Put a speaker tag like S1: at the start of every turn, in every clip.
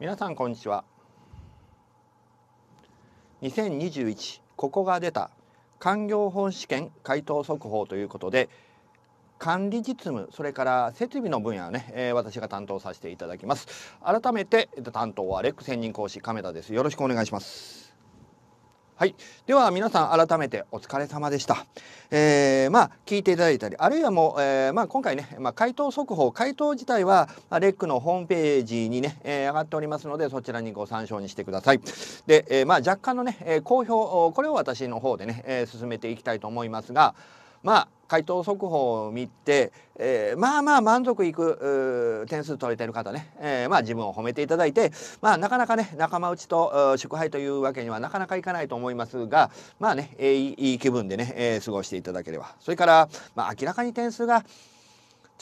S1: 皆さんこんにちは2021ここが出た官業本試験回答速報ということで管理実務それから設備の分野をね、えー、私が担当させていただきます改めて担当はレック専任講師亀田ですよろしくお願いしますはい、では皆さん改めてお疲れ様でした。えー、まあ聞いていただいたりあるいはもう、えー、まあ、今回ね、まあ、回答速報回答自体は、あ、レックのホームページにね、えー、上がっておりますのでそちらにご参照にしてください。で、えまあ、若干のね好評これを私の方でね、え進めていきたいと思いますがまあ回答速報を見て、えー、まあまあ満足いく点数取れてる方ね、えー、まあ自分を褒めていただいて、まあ、なかなかね仲間内と祝杯というわけにはなかなかいかないと思いますがまあね、えー、いい気分でね、えー、過ごしていただければそれから、まあ、明らかに点数が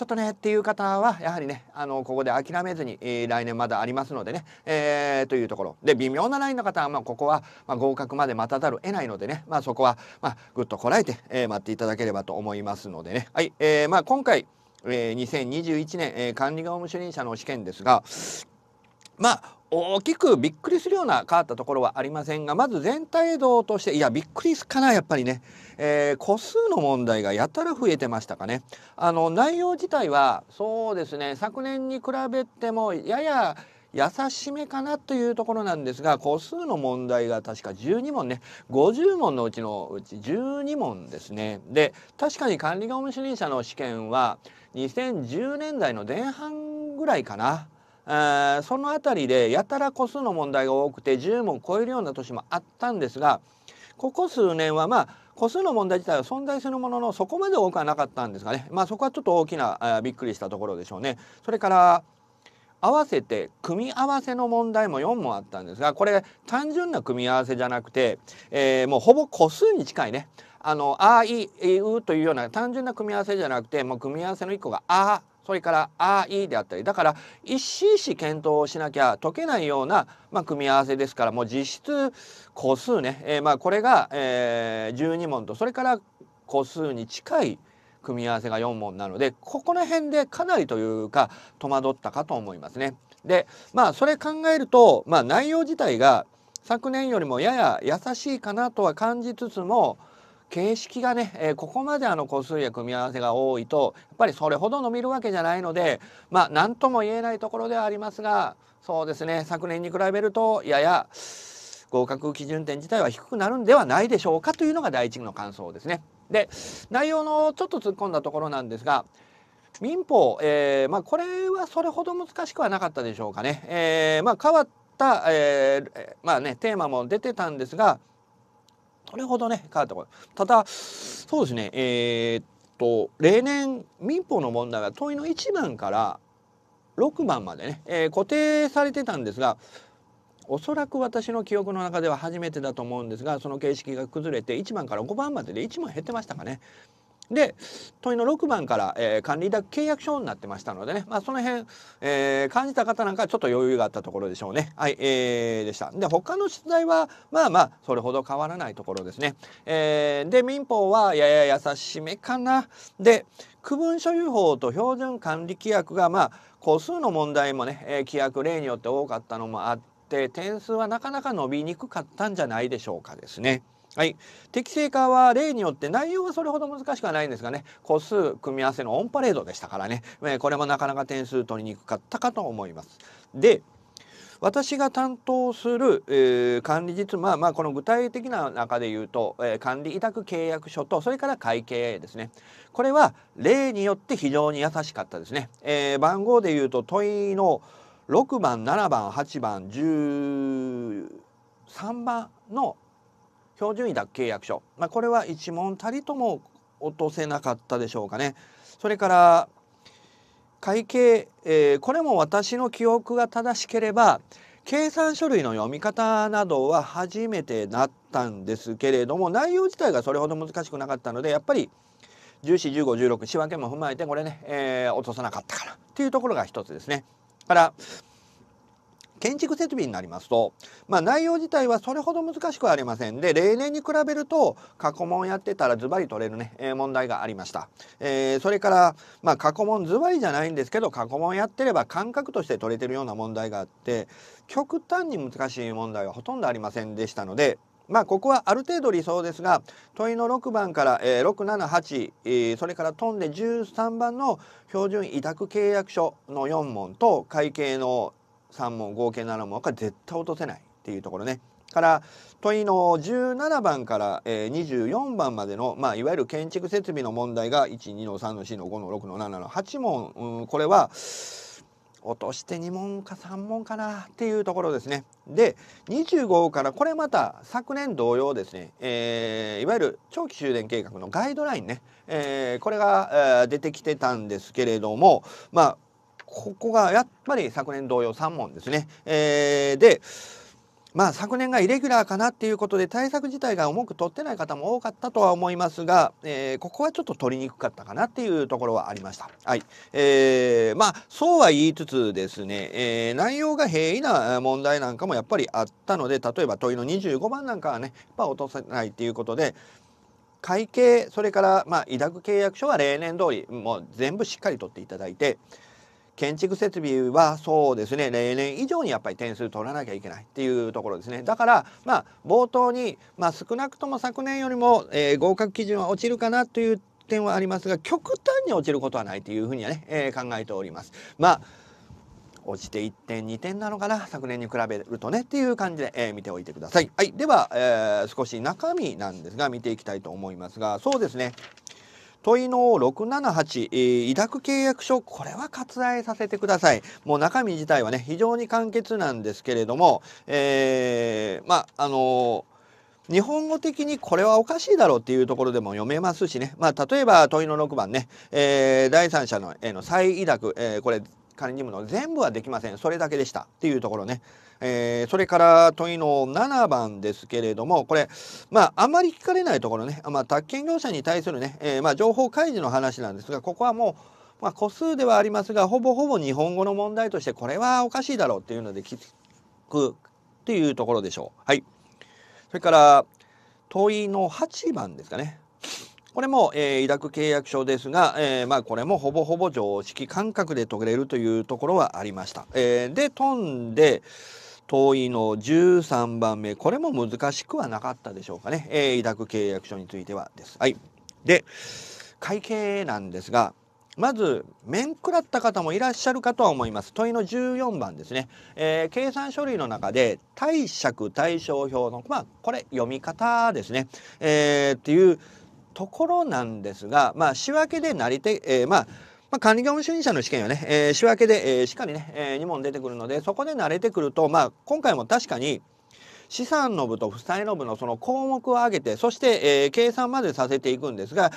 S1: ちょっとねっていう方はやはりねあのここで諦めずに、えー、来年まだありますのでね、えー、というところで微妙なラインの方は、まあ、ここは、まあ、合格まで待たざるを得ないのでね、まあ、そこは、まあ、ぐっとこらえて、えー、待っていただければと思いますのでね、はいえーまあ、今回、えー、2021年、えー、管理業務主任者の試験ですがまあ大きくびっくりするような変わったところはありませんがまず全体像としていやびっくりすかなやっぱりね、えー、個数の問題がやたら増えてましたかねあの内容自体はそうですね昨年に比べてもやや優しめかなというところなんですが個数の問題が確か12問ね50問のうちのうち12問ですねで確かに管理業務主任者の試験は2010年代の前半ぐらいかなあその辺りでやたら個数の問題が多くて10問超えるような年もあったんですがここ数年はまあ個数の問題自体は存在するもののそこまで多くはなかったんですがねまあそこはちょっと大きなあびっくりしたところでしょうね。それから合わせて組み合わせの問題も4問あったんですがこれ単純な組み合わせじゃなくて、えー、もうほぼ個数に近いねあの「あいう」というような単純な組み合わせじゃなくてもう組み合わせの1個が「あ」それから「あい」であったりだから一子一子検討をしなきゃ解けないような、まあ、組み合わせですからもう実質個数ね、えー、まあこれが、えー、12問とそれから個数に近い組み合わせが4問なのでここら辺でかなりというか戸惑ったかと思いますね。でまあそれ考えると、まあ、内容自体が昨年よりもやや優しいかなとは感じつつも形式がね、えー、ここまであの個数や組み合わせが多いとやっぱりそれほど伸びるわけじゃないのでまあ何とも言えないところではありますがそうですね昨年に比べるとやや合格基準点自体は低くなるんではないでしょうかというのが第一の感想ですね。で内容のちょっと突っ込んだところなんですが民法、えー、まあ、これはそれほど難しくはなかったでしょうかね。えー、まあ、変わった、えまあね、テーマも出てたんですがそれほどね変わったことただそうですねえー、っと例年民法の問題は問いの1番から6番までね、えー、固定されてたんですがおそらく私の記憶の中では初めてだと思うんですがその形式が崩れて1番から5番までで1問減ってましたかね。で問いの6番から、えー、管理委託契約書になってましたのでね、まあ、その辺、えー、感じた方なんかちょっと余裕があったところでしょうね。はい、えー、でした。で他の出題はまあまあそれほど変わらないところですね。えー、で民法はやや優しめかな。で区分所有法と標準管理規約がまあ個数の問題もね、えー、規約例によって多かったのもあって点数はなかなか伸びにくかったんじゃないでしょうかですね。はい、適正化は例によって内容はそれほど難しくはないんですがね個数組み合わせのオンパレードでしたからね、えこれもなかなか点数取りにくかったかと思います。で私が担当する、えー、管理実務は、まあ、この具体的な中で言うと、えー、管理委託契約書とそれから会計ですねこれは例によって非常に優しかったですね、えー、番号で言うと問いの6番7番8番13番の標準委託契約書、まあ、これは一問たりとも落とせなかったでしょうかね。それから会計、えー、これも私の記憶が正しければ計算書類の読み方などは初めてなったんですけれども内容自体がそれほど難しくなかったのでやっぱり141516仕分けも踏まえてこれね、えー、落とさなかったからっていうところが一つですね。から建築設備になりますと、まあ、内容自体はそれほど難しくはありませんで例年に比べると過去問やってたらズバリ取れるね、えー、問題がありました、えー、それから、まあ、過去問ズバリじゃないんですけど過去問やってれば感覚として取れてるような問題があって極端に難しい問題はほとんどありませんでしたのでまあここはある程度理想ですが問いの6番から、えー、678、えそれから飛んで13番の標準委託契約書の4問と会計の3問合計7問は絶対落とせないっていうところね。から問いの17番から、え24番までの、まあ、いわゆる建築設備の問題が12の3の4の5の6の7の8問、うん、これは落として2問か3問かなっていうところですね。で25からこれまた昨年同様ですね、えー、いわゆる長期終電計画のガイドラインね、えー、これが、えー、出てきてたんですけれどもまあここがやっぱり昨年同様3問ですね。えー、でまあ昨年がイレギュラーかなっていうことで対策自体が重く取ってない方も多かったとは思いますが、えー、ここはちょっと取りにくかったかなっていうところはありました。はい。えー、まあそうは言いつつですね、えー、内容が平易な問題なんかもやっぱりあったので、例えば問いの25番なんかはね、やっ落とせないっていうことで、会計、それからまあ委託契約書は例年通りもう全部しっかり取っていただいて、建築設備はそうですね例年以上にやっぱり点数取らなきゃいけないっていうところですねだからまあ冒頭に、まあ、少なくとも昨年よりも、えー、合格基準は落ちるかなという点はありますが極端に落ちることはないというふうにはね、えー、考えております。まあ落ちて1点2点なのかな昨年に比べるとねっていう感じで、えー、見ておいてください。はい、では、えー、少し中身なんですが見ていきたいと思いますがそうですね問いの678、委託契約書、これは割愛させてください。もう中身自体はね、非常に簡潔なんですけれども、えー、まあ、あの日本語的にこれはおかしいだろうっていうところでも読めますしね、まあ、例えば問いの6番ね、えー、第三者のへの再委託、えー、これ管理部の全部はできませんそれだけでしたっていうところね、えー、それから問いの7番ですけれどもこれまああまり聞かれないところね、まあ、宅建業者に対するね、えー、まあ、情報開示の話なんですがここはもうまあ、個数ではありますがほぼほぼ日本語の問題としてこれはおかしいだろうっていうので聞くっていうところでしょう。はい、それから問いの8番ですかねこれも、えー、契約書ですが、えー、まあ、これもほぼほぼ常識感覚で解れるというところはありました。えー、で飛んで問いの13番目これも難しくはなかったでしょうかね、えー、委託契約書についてはです。はい、で会計なんですがまず面食らった方もいらっしゃるかとは思います問いの14番ですね、えー、計算書類の中で貸借対照表のまあこれ読み方ですね、えー、っていうところなんですが、まあ、仕分けでなりて、えー、まあまあ、管理業務主任者の試験はね、えー、仕分けで、えー、しっかりね、えー、2問出てくるので、そこで慣れてくると、まあ、今回も確かに、資産の部と負債の部のその項目を挙げて、そして、えー、計算までさせていくんですが、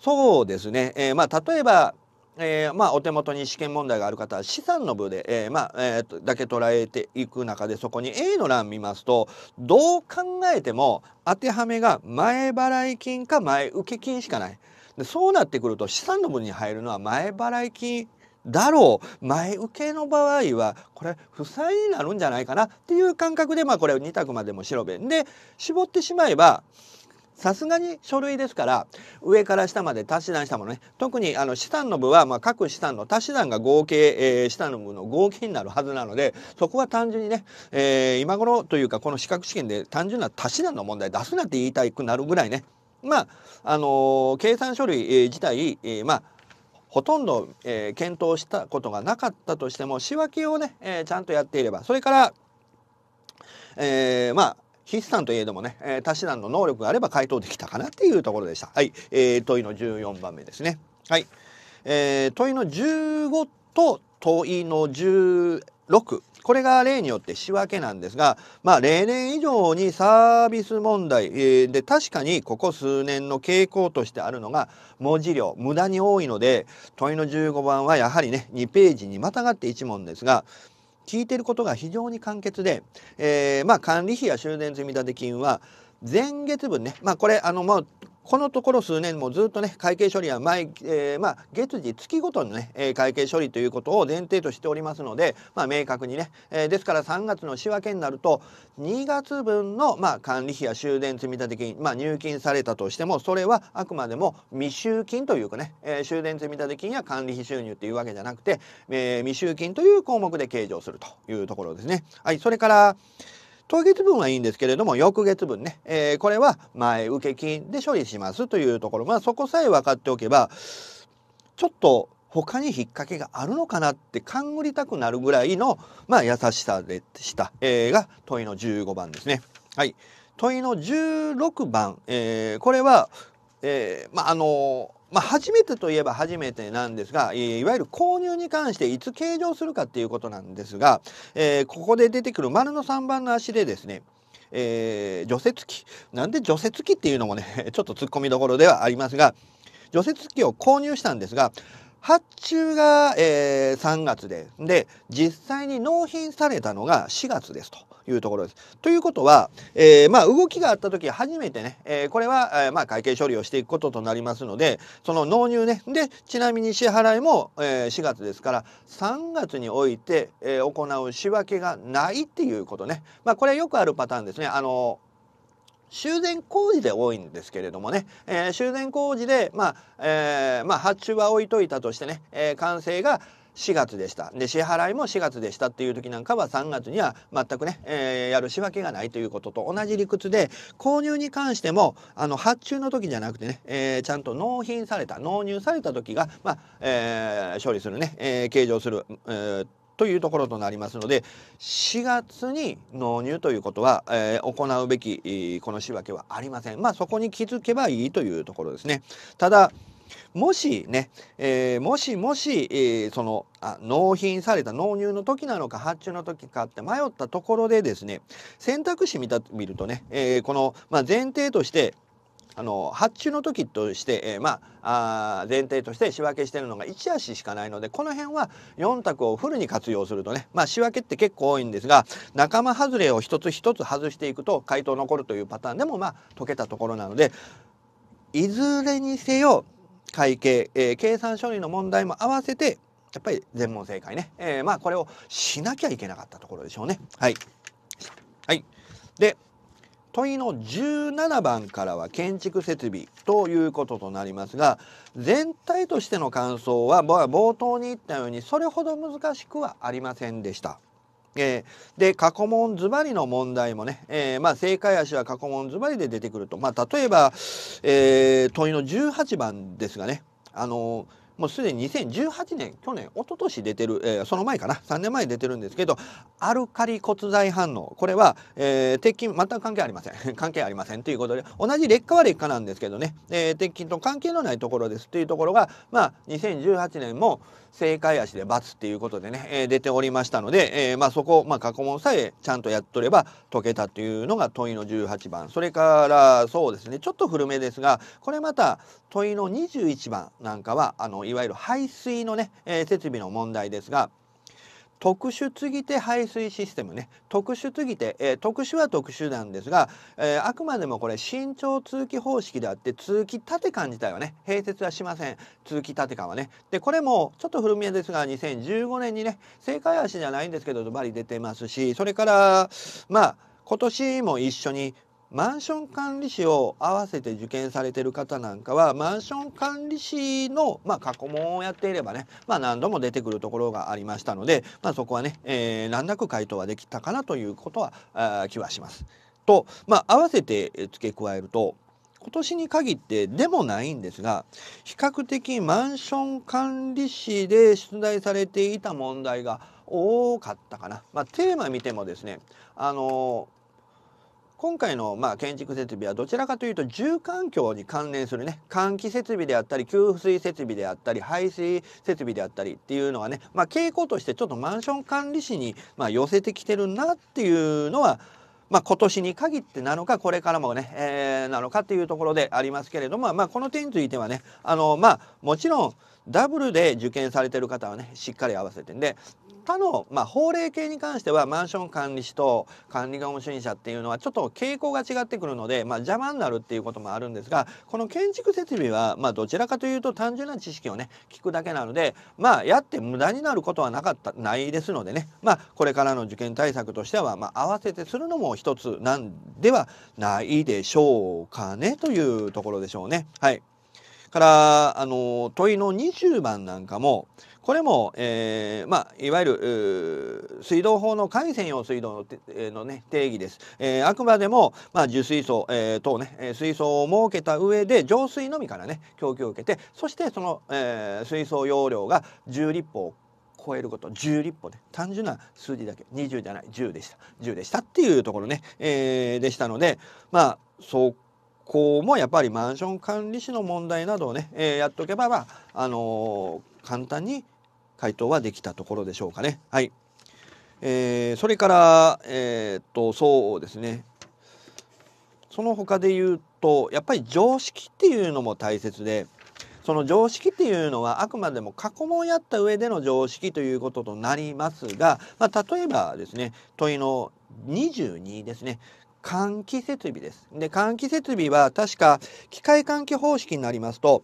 S1: そうですね、えー、まあ、例えば、えー、まあ、お手元に試験問題がある方は資産の部で、えー、まあ、えー、だけ捉えていく中でそこに A の欄見ますとどう考えても当てはめが前払い金か前受金しかないでそうなってくると資産の部に入るのは前払い金だろう前受けの場合はこれ負債になるんじゃないかなっていう感覚でまあこれ2択までも白弁で絞ってしまえばさすがに書類ですから上から下まで足し算したものね特にあの資産の部は、まあ、各資産の足し算が合計、えー、資産の部の合計になるはずなのでそこは単純にね、えー、今頃というかこの資格試験で単純な足し算の問題出すなって言いたくなるぐらいねまあ、あのー、計算書類、えー、自体、えー、まあほとんど、えー、検討したことがなかったとしても仕分けをね、えー、ちゃんとやっていればそれから、えー、まあ筆算といえどもね、えー、足し算の能力があれば回答できたかなっていうところでした。はい、えー、問いの14番目ですね。はい、えー、問いの15と問いの16これが例によって仕分けなんですが、まあ、例年以上にサービス問題、えー、で確かにここ数年の傾向としてあるのが文字量無駄に多いので問いの15番はやはりね2ページにまたがって1問ですが聞いてることが非常に簡潔で、えー、まあ管理費や修繕積立金は前月分ね、まあこれあのもうこのところ数年もずっとね会計処理は毎、えー、まあ、月次月ごとのね、会計処理ということを前提としておりますので、まあ、明確にね、えですから3月の仕分けになると2月分の、まあ、管理費や終電積立金、まあ、入金されたとしてもそれはあくまでも未収金というかね、え終電積立金や管理費収入というわけじゃなくて、え未収金という項目で計上するというところですね。はい、それから当月分はいいんですけれども、翌月分ね、えー、これは前受け金で処理しますというところ、まあそこさえ分かっておけば、ちょっと他に引っ掛けがあるのかなって勘ぐりたくなるぐらいの、まあ、優しさでした、えー、が問いの15番ですね。はい、問いの16番、えー、これは、えー、まああのまあ、初めてといえば初めてなんですが、いわゆる購入に関していつ計上するかっていうことなんですが、えー、ここで出てくる丸の3番の足でですね、えー、除雪機なんで除雪機っていうのもね ちょっとツッコミどころではありますが除雪機を購入したんですが発注が、えー、3月でで実際に納品されたのが4月ですと。いうところです。ということは、えー、まあ動きがあった時初めてね、えー、これは、えまあ会計処理をしていくこととなりますのでその納入ねでちなみに支払いも、え4月ですから3月において、え行う仕分けがないっていうことね、まあ、これよくあるパターンですね。あの修繕工事で多いんですけれどもね、えー、修繕工事で、まあえー、まあ、発注は置いといたとしてね、えー、完成が、4月でしたで支払いも4月でしたっていう時なんかは3月には全くね、えー、やる仕分けがないということと同じ理屈で購入に関してもあの発注の時じゃなくてね、えー、ちゃんと納品された納入された時が、まあえー、処理するね、えー、計上する、えー、というところとなりますので4月に納入ということは、えー、行うべき、この仕分けはありません。まあ、そこに気づけばいいというところですね。ただもしね、えー、もしもし、えー、そのあ納品された納入の時なのか発注の時かって迷ったところでですね選択肢見た見るとね、えー、この、まあ、前提としてあの発注の時として、えー、まあ前提として仕分けしてるのが1足しかないのでこの辺は4択をフルに活用するとね、まあ、仕分けって結構多いんですが仲間外れを一つ一つ外していくと回答残るというパターンでもまあ解けたところなのでいずれにせよ会計、えー、計算書類の問題も合わせてやっぱり全問正解ね、えー、まあこれをしなきゃいけなかったところでしょうね。はい、はい、で問いの17番からは建築設備ということとなりますが全体としての感想は冒頭に言ったようにそれほど難しくはありませんでした。えー、で過去問ズバリの問題もね、えー、まあ、正解足は過去問ズバリで出てくると、まあ、例えば、えー、問いの18番ですがねあのもうすでに2018年去年一昨年出てる、えー、その前かな3年前に出てるんですけどアルカリ骨材反応これは、えー、鉄筋全く関係ありません 関係ありませんということで同じ劣化は劣化なんですけどね、えー、鉄筋と関係のないところですというところがまあ2018年も正解足で×っていうことでね、えー、出ておりましたので、えー、まあそこ、まあ、過去問さえちゃんとやっとれば解けたというのが問いの18番それからそうですねちょっと古めですがこれまた問いの21番なんかはあのいわゆる排水のね、え設備の問題ですが特殊継ぎ手排水システムね特殊継ぎ手、えー、特殊は特殊なんですが、えー、あくまでもこれ身長通気方式であって通気縦感自体はね併設はしません通気縦感はねでこれもちょっと古めですが2015年にね正解足じゃないんですけどズバリ出てますしそれからまあ今年も一緒にマンション管理士を合わせて受験されてる方なんかはマンション管理士の、まあ、過去問をやっていればね、まあ、何度も出てくるところがありましたので、まあ、そこはね、えー、難なく回答はできたかなということはあ気はします。と、まあ、合わせて付け加えると今年に限ってでもないんですが比較的マンション管理士で出題されていた問題が多かったかな、まあ、テーマ見てもですねあの今回のまあ建築設備はどちらかというと住環境に関連するね換気設備であったり給水設備であったり排水設備であったりっていうのはね、まあ、傾向としてちょっとマンション管理士にまあ寄せてきてるなっていうのはまあ、今年に限ってなのかこれからもね、えなのかっていうところでありますけれども、まあ、この点についてはねあの、まあ、もちろんダブルで受験されてる方はねしっかり合わせてんで他の、まあ、法令系に関してはマンション管理士と管理業務主任者っていうのはちょっと傾向が違ってくるので、まあ、邪魔になるっていうこともあるんですがこの建築設備は、まあ、どちらかというと単純な知識をね聞くだけなので、まあ、やって無駄になることはなかったないですのでね、まあ、これからの受験対策としては、まあ、合わせてするのも一つなんではないでしょうかねというところでしょうね。はいからあの問いの20番なんかもこれも、えーまあ、いわゆる水道法の改専用水道の,、えー、のね、定義です、えー、あくまでも、まあ、受水槽、えー、等ね水槽を設けた上で浄水のみからね供給を受けてそしてその、えー、水槽容量が10立方を超えること10立方ね単純な数字だけ20じゃない10でした10でしたっていうところね、えー、でしたのでまあそこもやっぱりマンション管理士の問題などをね、えー、やっとけば、まあ、あのー、簡単に回答はできたところでしょうかね。はい。えー、それから、えー、っと、そうですね。その他で言うと、やっぱり常識っていうのも大切で、その常識っていうのはあくまでも過去問やった上での常識ということとなりますが、まあ、例えばですね問いの22ですね換気設備です。で換気設備は確か機械換気方式になりますと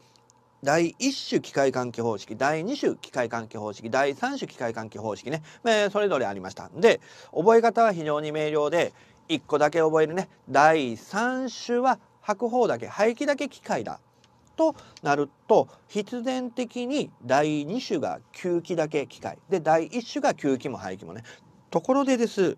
S1: 第1種機械換気方式第2種機械換気方式第3種機械換気方式ね、えー、それぞれありましたで覚え方は非常に明瞭で1個だけ覚えるね第3種は吐く方だけ排気だけ機械だとなると必然的に第2種が吸気だけ機械で第1種が吸気も排気もねところでです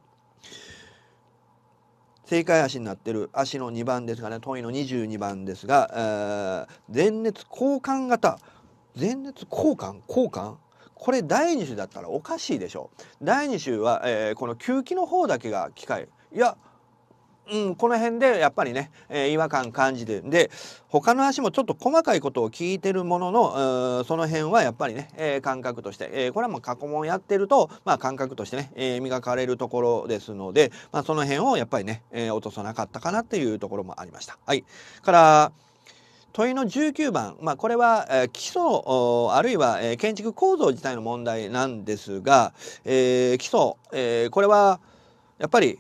S1: 正解足になってる足の2番ですかね問いの22番ですが、えー、前熱交換型前熱交換交換これ第2種だったらおかしいでしょ第2種は、えー、この吸気の方だけが機械いやうん、この辺でやっぱりね、えー、違和感感じてるんで他の足もちょっと細かいことを聞いてるもののその辺はやっぱりね、えー、感覚として、えー、これはもう過去問やってると、まあ、感覚としてね、え磨かれるところですので、まあ、その辺をやっぱりね、え落とさなかったかなっていうところもありました。はい、から問いの19番、まあ、これは、えー、基礎あるいは、え建築構造自体の問題なんですが、え基礎、えこれはやっぱり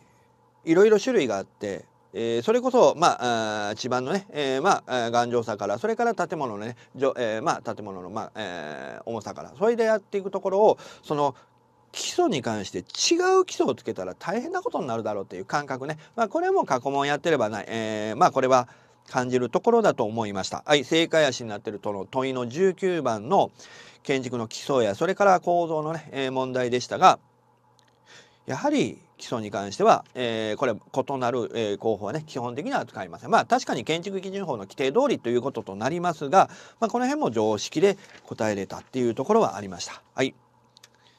S1: いろいろ種類があって、えー、それこそ、まあ、あ地盤のね、えー、まあ、頑丈さからそれから建物のね、えー、まあ、建物の、まあえー、重さからそれでやっていくところをその基礎に関して違う基礎をつけたら大変なことになるだろうっていう感覚ね、まあ、これも過去問やってればない、えー、まあこれは感じるところだと思いました。はい、正解足になっているとの問いの19番の建築の基礎やそれから構造のね、えー、問題でしたが、やはり基礎に関しては、えー、これ異なる、えー、工法はね基本的には使いません。まあ確かに建築基準法の規定通りということとなりますが、まあ、この辺も常識で答えれたっていうところはありました。はい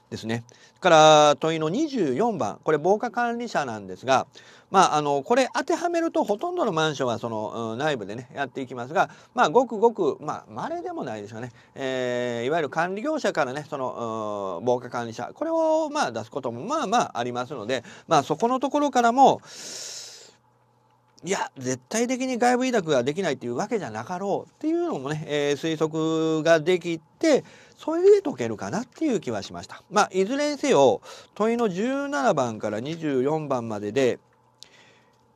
S1: ですね。から問いの24番これ防火管理者なんですが、まあ、あのこれ当てはめるとほとんどのマンションはその、うん、内部でねやっていきますが、まあ、ごくごくまあ稀でもないでしょうね、えー、いわゆる管理業者からねその、うん、防火管理者これをまあ出すこともまあまあありますので、まあ、そこのところからもいや絶対的に外部委託ができないというわけじゃなかろうっていうのもね、えー、推測ができて。それで解けるかなっていう気はしました。まあ、いずれにせよ問いの17番から24番までで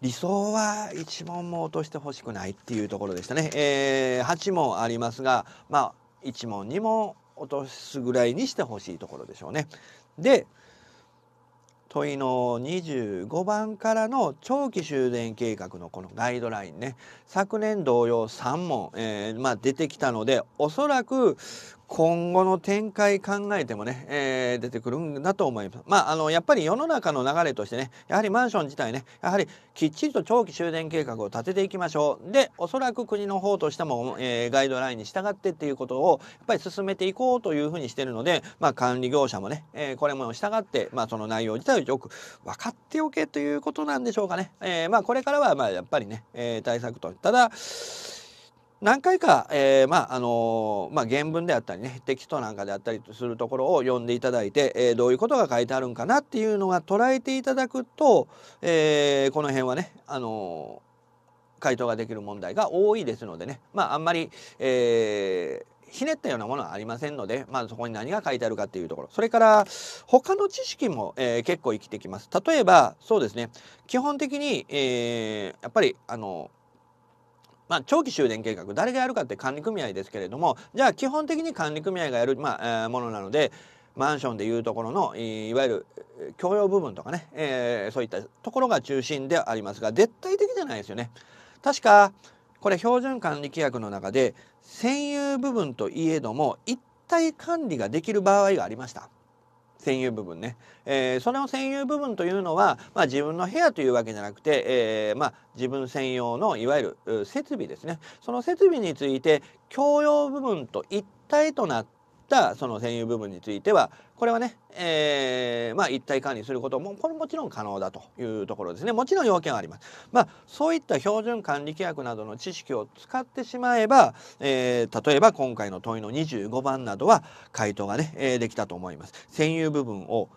S1: 理想は1問も落としてほしくないっていうところでしたね。えー、8問ありますが、まあ、1問2問落とすぐらいにしてほしいところでしょうね。で問いの25番からの長期修繕計画のこのガイドラインね昨年同様3問、えーまあ、出てきたのでおそらく今後の展開考えてもね、えー、出てくるんだと思います。まあ、あの、やっぱり世の中の流れとしてね、やはりマンション自体ね、やはりきっちりと長期修繕計画を立てていきましょう。で、おそらく国の方としても、えー、ガイドラインに従ってっていうことを、やっぱり進めていこうというふうにしてるので、まあ、管理業者もね、えー、これも従って、まあ、その内容自体をよく分かっておけということなんでしょうかね。えまあ、これからは、まあ、やっぱりね、え対策と。ただ、何回か、えー、まああのまあ、原文であったりねテキストなんかであったりするところを読んでいただいて、えー、どういうことが書いてあるんかなっていうのが捉えていただくと、えー、この辺はね、あの回答ができる問題が多いですのでね、まあ、あんまり、えー、ひねったようなものはありませんので、まあ、そこに何が書いてあるかっていうところそれから他の知識も、えー、結構生きてきます例えばそうですね基本的に、えー、やっぱりあのまあ、長期終電計画誰がやるかって管理組合ですけれどもじゃあ基本的に管理組合がやる、まあえー、ものなのでマンションでいうところのいわゆる共用部分とかね、えー、そういったところが中心でありますが絶対的じゃないですよね。確かこれ標準管理規約の中で占有部分といえども一体管理ができる場合がありました。占有部分ね、えー、それの占有部分というのは、まあ、自分の部屋というわけじゃなくて、えー、まあ、自分専用のいわゆる設備ですねその設備について共用部分と一体となってったその占有部分についてはこれはね、えー、まあ、一体管理することもこれもちろん可能だというところですねもちろん要件はあります、まあ、そういった標準管理規約などの知識を使ってしまえば、えー、例えば今回の問いの25番などは回答がね、えー、できたと思います占有部分を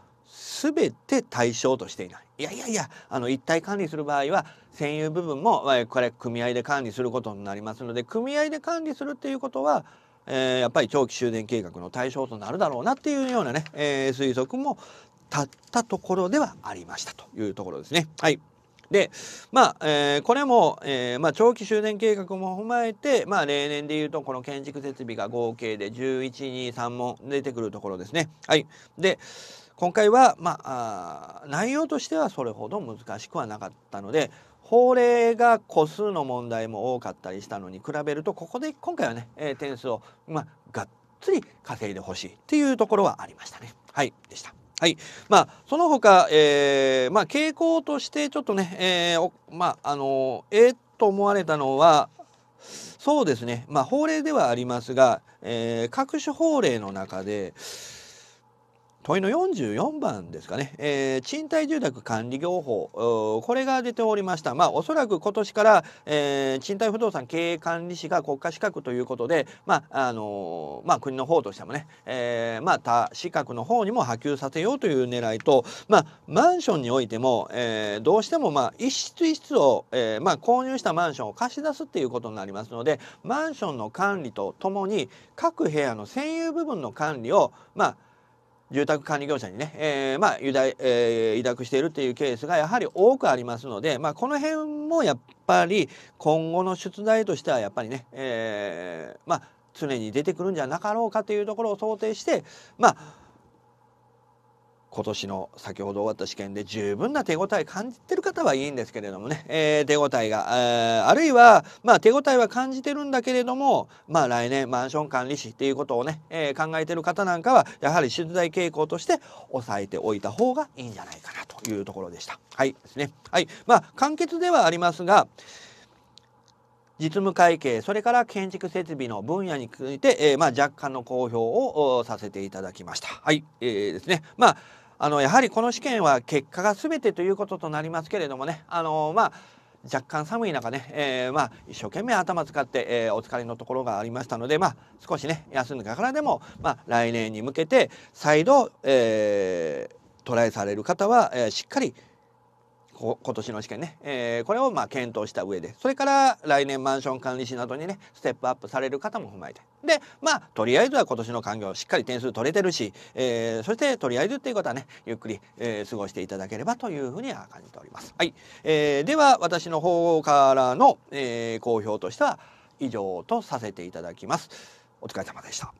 S1: 全て対象としていない。いやいやいや、あの一体管理する場合は、占有部分も、これ組合で管理することになりますので、組合で管理するっていうことは、えー、やっぱり長期修繕計画の対象となるだろうなっていうようなね、えー、推測も立ったところではありましたというところですね。はいでまあ、えー、これも、えーまあ、長期修繕計画も踏まえて、まあ、例年でいうとこの建築設備が合計で1123問出てくるところですね。はい、で今回は、まあ、あ内容としてはそれほど難しくはなかったので法令が個数の問題も多かったりしたのに比べるとここで今回はね、えー、点数を、まあ、がっつり稼いでほしいっていうところはありましたね。はいでした。はい。まあ、その他、えー、まあ、傾向としてちょっとね、えー、まあ、あの、えー、と思われたのは、そうですね、まあ、法令ではありますが、えー、各種法令の中で、問いの44番ですかね、えー、賃貸住宅管理業法これが出ておりました、まあ、おそらく今年から、えー、賃貸不動産経営管理士が国家資格ということで、まああのー、まあ、国の方としてもね、えーまあ、他資格の方にも波及させようという狙いと、まあ、マンションにおいても、えー、どうしても、まあ、一室一室を、えーまあ、購入したマンションを貸し出すっていうことになりますのでマンションの管理とともに各部屋の占有部分の管理を、まあ住宅管理業者にね、えー、まあ、委託、えー、委託しているというケースがやはり多くありますので、まあ、この辺もやっぱり今後の出題としてはやっぱりね、えー、まあ、常に出てくるんじゃなかろうかというところを想定して、まあ今年の先ほど終わった試験で十分な手応え感じてる方はいいんですけれどもね、えー、手応えが、えー、あるいは、まあ、手応えは感じてるんだけれども、まあ、来年マンション管理士っていうことをね、えー、考えてる方なんかはやはり出題傾向として抑えておいた方がいいんじゃないかなというところでした。はいですね。はい、まあ簡潔ではありますが実務会計それから建築設備の分野について、えー、まあ、若干の公表をさせていただきました。はい、えー、ですね。まああのやはりこの試験は結果が全てということとなりますけれどもねあのまあ若干寒い中ね、えー、まあ一生懸命頭使って、えー、お疲れのところがありましたのでまあ少しね休んでからでも、まあ、来年に向けて再度、えー、トライされる方は、えー、しっかり、今年の試験ね、えー、これをまあ検討した上でそれから来年マンション管理士などにねステップアップされる方も踏まえてでまあとりあえずは今年の環境しっかり点数取れてるし、えー、そしてとりあえずっていうことはねゆっくり、えー、過ごしていただければというふうには感じております。はいえー、では私の方からの、えー、公表としては以上とさせていただきます。お疲れ様でした。